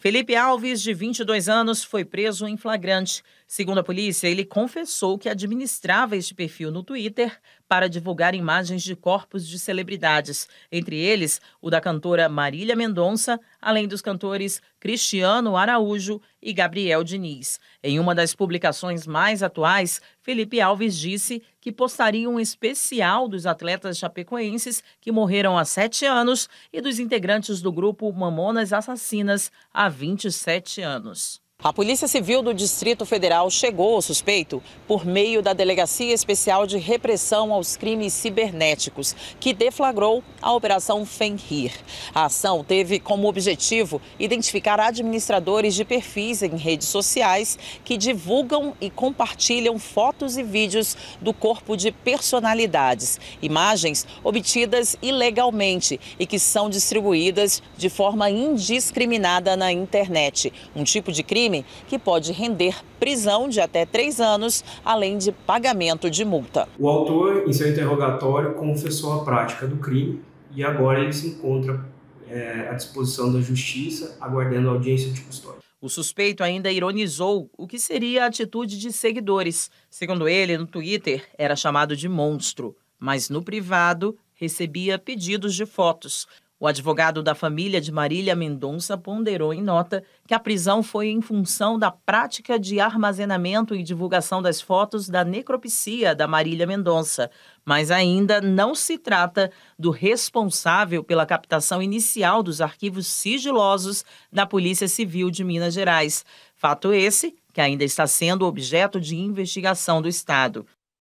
Felipe Alves, de 22 anos, foi preso em flagrante. Segundo a polícia, ele confessou que administrava este perfil no Twitter para divulgar imagens de corpos de celebridades, entre eles o da cantora Marília Mendonça, além dos cantores Cristiano Araújo e Gabriel Diniz. Em uma das publicações mais atuais, Felipe Alves disse que postaria um especial dos atletas chapecoenses que morreram há sete anos e dos integrantes do grupo Mamonas Assassinas há 27 anos. A Polícia Civil do Distrito Federal chegou ao suspeito por meio da Delegacia Especial de Repressão aos Crimes Cibernéticos, que deflagrou a Operação FENRIR. A ação teve como objetivo identificar administradores de perfis em redes sociais que divulgam e compartilham fotos e vídeos do corpo de personalidades, imagens obtidas ilegalmente e que são distribuídas de forma indiscriminada na internet. Um tipo de crime crime, que pode render prisão de até três anos, além de pagamento de multa. O autor, em seu interrogatório, confessou a prática do crime e agora ele se encontra é, à disposição da justiça, aguardando audiência de custódia. O suspeito ainda ironizou o que seria a atitude de seguidores. Segundo ele, no Twitter era chamado de monstro, mas no privado recebia pedidos de fotos. O advogado da família de Marília Mendonça ponderou em nota que a prisão foi em função da prática de armazenamento e divulgação das fotos da necropsia da Marília Mendonça, mas ainda não se trata do responsável pela captação inicial dos arquivos sigilosos da Polícia Civil de Minas Gerais. Fato esse que ainda está sendo objeto de investigação do Estado.